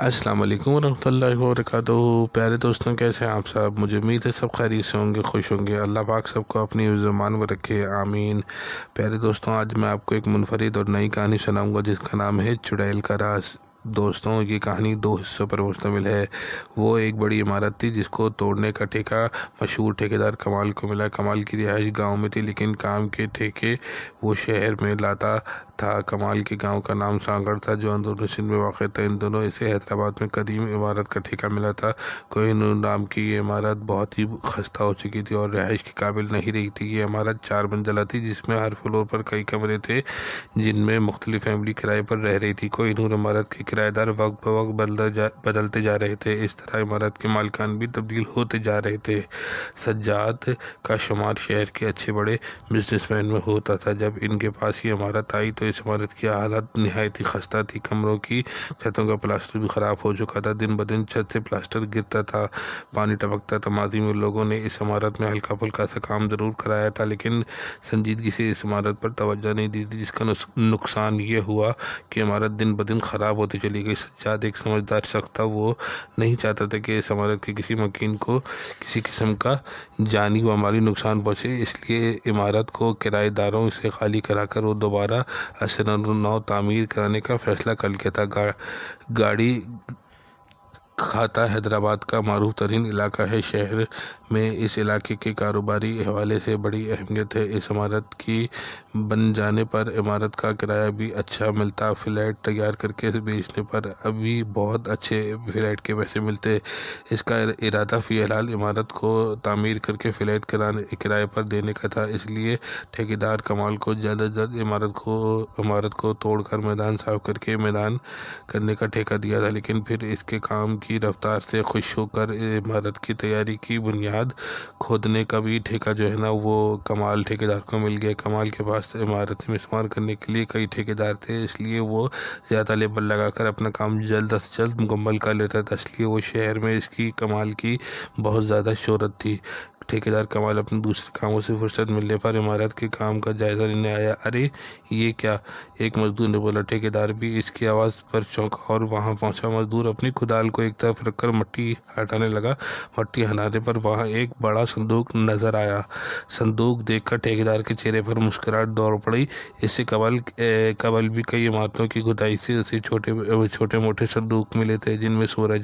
अस्सलाम वालेकुम वरहमतुल्लाहि वबरकातुहू प्यारे दोस्तों कैसे हैं आप सब मुझे उम्मीद है सब खैरियत से होंगे खुश होंगे अल्लाह पाक सबको अपनी ज़ुबान में रखे आमीन प्यारे दोस्तों आज मैं आपको एक मुनफरद और नई कहानी सुनाऊंगा जिसका नाम है चुड़ैल का रास दोस्तों की कहानी दो हिस्सों पर मुश्तमिल है वो एक बड़ी इमारत थी जिसको तोड़ने का ठेका मशहूर ठेकेदार कमाल को मिला कमाल की रिहाइश गांव में थी लेकिन काम के ठेके वो शहर में लाता था कमाल के गांव का नाम सांगड़ था जो अंदरून सिंध में वाक़ था इन दोनों इसे हैदराबाद में कदीम इमारत का ठेका मिला था कोई नाम की ये इमारत बहुत ही खस्ता हो चुकी थी और रिहाइश के काबिल नहीं रही थी ये इमारत चार मंजिला थी जिसमें हर फ्लोर पर कई कमरे थे जिनमें मुख्तलिफ़ फैमिली किराए पर रह रही थी कोई नूर इमारत के किराएदार वक्त ब वक्त जा बदलते जा रहे थे इस तरह इमारत के मालकान भी तब्दील होते जा रहे थे सज्जात का शुमार शहर के अच्छे बड़े बिजनेसमैन में होता था जब इनके पास ये इमारत आई तो इस इमारत की हालत नहायत ही खस्ता थी कमरों की छतों का प्लास्टर भी ख़राब हो चुका था दिन ब दिन छत से प्लास्टर गिरता था पानी टपकता था माजी में लोगों ने इस इमारत में हल्का फुल्का सा काम ज़रूर कराया था लेकिन संजीदगी से इस इमारत पर तोज्जा नहीं दी थी जिसका नुकसान ये हुआ कि इमारत दिन ब दिन ख़राब होती चली गई सच्चा एक समझदार शख्स था वो नहीं चाहता था कि इस इमारत के किसी मकिन को किसी किस्म का जानी व माली नुकसान पहुँचे इसलिए इमारत को किराएदारों से खाली कराकर वो दोबारा असर नौ तामीर कराने का फ़ैसला कर लिया था गा, गाड़ी खाता हैदराबाद का मरूफ तरीन इलाका है शहर में इस इलाके के कारोबारी हवाले से बड़ी अहमियत है इस इमारत की बन जाने पर इमारत का किराया भी अच्छा मिलता फ्लैट तैयार करके बेचने पर अभी बहुत अच्छे फ्लैट के पैसे मिलते इसका इरादा फ़िलहाल इमारत को तामीर करके फ्लैट कराने किराए पर देने का था इसलिए ठेकेदार कमाल को अज जल्द इमारत को इमारत को तोड़कर मैदान साफ करके मैदान करने का ठेका दिया था लेकिन फिर इसके काम की की रफ्तार से खुश होकर इमारत की तैयारी की बुनियाद खोदने का भी ठेका जो है ना वो कमाल ठेकेदार को मिल गया कमाल के पास इमारत में इस्तेमाल करने के लिए कई ठेकेदार थे इसलिए वो ज़्यादा लेबर लगाकर अपना काम जल्द अज जल्द मुकम्मल कर लेता था इसलिए वो शहर में इसकी कमाल की बहुत ज़्यादा शहरत थी ठेकेदार कमाल अपने दूसरे कामों से फुर्सत मिलने पर इमारत के काम का जायज़ा लेने आया अरे ये क्या एक मज़दूर ने बोला ठेकेदार भी इसकी आवाज़ पर चौंका और वहाँ पहुँचा मज़दूर अपनी खुदाल को एक तरफ रखकर मट्टी हटाने लगा मट्टी हटाने पर वहाँ एक बड़ा संदूक नज़र आया संदूक देखकर ठेकेदार के चेहरे पर मुस्कुराहट दौड़ पड़ी इससे कबल कबल भी कई इमारतों की खुदाई से उसे छोटे छोटे मोटे संदूक मिले थे जिनमें सोना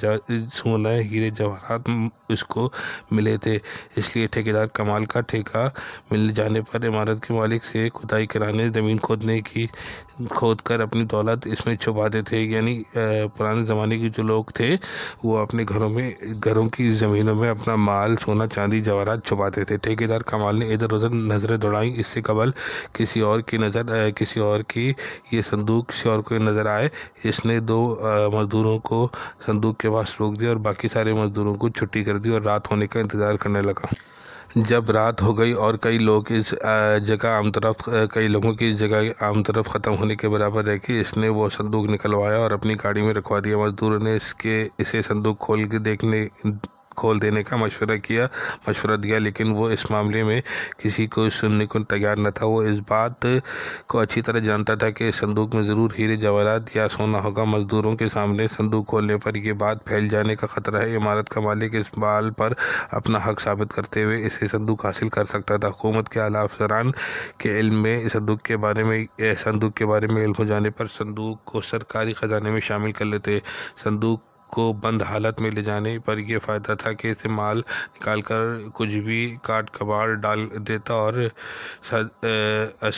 सोना हीरे जवाहरात उसको मिले थे इसलिए किए ठेकेदार कमाल का ठेका मिल जाने पर इमारत के मालिक से खुदाई कराने ज़मीन खोदने की खोद कर अपनी दौलत इसमें छुपाते थे यानी पुराने ज़माने के जो लोग थे वो अपने घरों में घरों की ज़मीनों में अपना माल सोना चांदी जवाहरात छुपाते थे ठेकेदार कमाल ने इधर उधर नज़रें दौड़ाई इससे कबल किसी और की नज़र किसी और की ये संदूक किसी और को नज़र आए इसने दो मज़दूरों को संदूक के पास रोक दिया और बाकी सारे मज़दूरों को छुट्टी कर दी और रात होने का इंतज़ार करने लगा जब रात हो गई और कई लोग इस जगह आम तरफ कई लोगों की जगह आम तरफ ख़त्म होने के बराबर रह इसने वो संदूक निकलवाया और अपनी गाड़ी में रखवा दिया मजदूरों ने इसके इसे संदूक खोल के देखने खोल देने का मशवरा किया मशवरा दिया लेकिन वो इस मामले में किसी को सुनने को तैयार न था वो इस बात को अच्छी तरह जानता था कि संदूक में ज़रूर हीरे जवाहरात या सोना होगा मज़दूरों के सामने संदूक खोलने पर यह बात फैल जाने का ख़तरा है इमारत का मालिक इस बाल पर अपना हक साबित करते हुए इसे संदूक हासिल कर सकता था हुकूमत के आला अफसरान के इल्म में संदूक के बारे में संदूक के बारे में इल्म हो जाने पर संदूक को सरकारी ख़जाने में शामिल कर लेते संदूक को बंद हालत में ले जाने पर यह फ़ायदा था कि इसे माल निकाल कर कुछ भी काट कबाड़ डाल देता और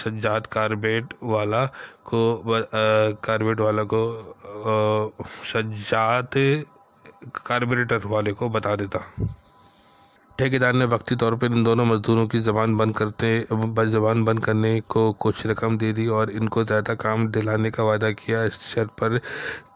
सज्जात कारबेट वाला को कारबेट वाला को सज्जात कार्बोरेटर वाले को बता देता ठेकेदार ने वक्ती तौर पर इन दोनों मजदूरों की जबान बंद करते जबान बंद करने को कुछ रकम दे दी और इनको ज़्यादा काम दिलाने का वादा किया इस शर्त पर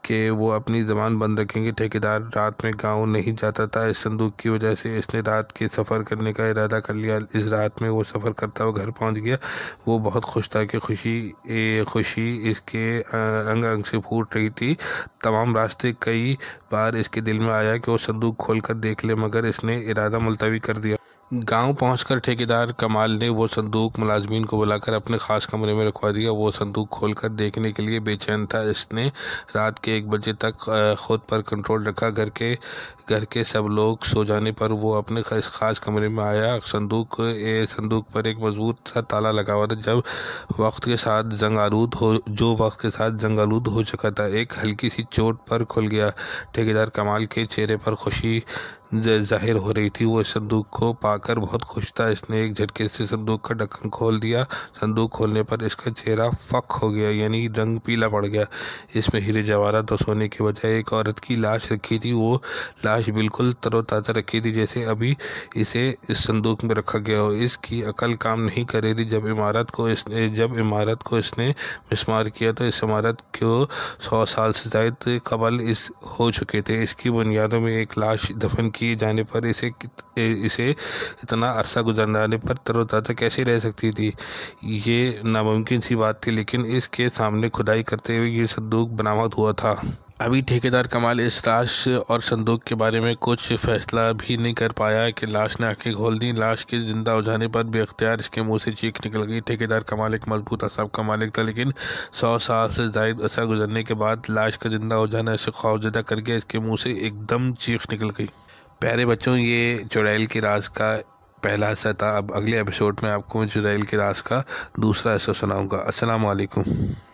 कि वो अपनी ज़बान बंद रखेंगे ठेकेदार रात में गांव नहीं जाता था इस संदूक की वजह से इसने रात के सफ़र करने का इरादा कर लिया इस रात में वो सफ़र करता हुआ घर पहुंच गया वो बहुत खुश था कि खुशी ए, खुशी इसके अंग अंग से फूट रही थी तमाम रास्ते कई बार इसके दिल में आया कि वो संदूक खोल कर देख ले मगर इसने इरादा मुलतवी कर दिया गांव पहुंचकर ठेकेदार कमाल ने वो संदूक मुलाजमीन को बुलाकर अपने ख़ास कमरे में रखवा दिया वो संदूक खोलकर देखने के लिए बेचैन था इसने रात के एक बजे तक खुद पर कंट्रोल रखा घर के घर के सब लोग सो जाने पर वो अपने इस ख़ास कमरे में आया संदूक ए, संदूक पर एक मजबूत सा ताला लगा हुआ था जब वक्त के साथ जंग आलूद हो जो वक्त के साथ जंग आलूद हो चुका था एक हल्की सी चोट पर खुल गया ठेकेदार कमाल के चेहरे पर खुशी जाहिर हो रही थी वो संदूक को पा पाकर बहुत खुश था इसने एक झटके से संदूक का ढक्कन खोल दिया संदूक खोलने पर इसका चेहरा फक हो गया यानी रंग पीला पड़ गया इसमें हीरे जवारा तो सोने के बजाय एक औरत की लाश रखी थी वो लाश बिल्कुल तरोताज़ा रखी थी जैसे अभी इसे इस संदूक में रखा गया हो इसकी अकल काम नहीं कर रही थी जब इमारत को इसने जब इमारत को इसने मिसमार किया तो इस इमारत को सौ साल से शायद कबल इस हो चुके थे इसकी बुनियादों में एक लाश दफन किए जाने पर इसे इसे इतना अरसा जाने पर तरोताज़ा कैसे रह सकती थी ये नामुमकिन सी बात थी लेकिन इसके सामने खुदाई करते हुए ये संदूक बरामद हुआ था अभी ठेकेदार कमाल इस लाश और संदूक के बारे में कुछ फैसला भी नहीं कर पाया कि लाश ने आंखें खोल दी लाश के ज़िंदा हो जाने पर बेख्तियार इसके मुंह से चीख निकल गई ठेकेदार कमाल एक मजबूत असाब का मालिक था लेकिन सौ साल से जायद असा गुजरने के बाद लाश का ज़िंदा हो जाना इसे खौफजदा कर गया इसके मुँह से एकदम चीख निकल गई प्यारे बच्चों ये चुड़ैल के राज का पहला हिस्सा था अब अगले एपिसोड में आपको मैं चुड़ैल के राज का दूसरा हिस्सा सुनाऊँगा असलकुम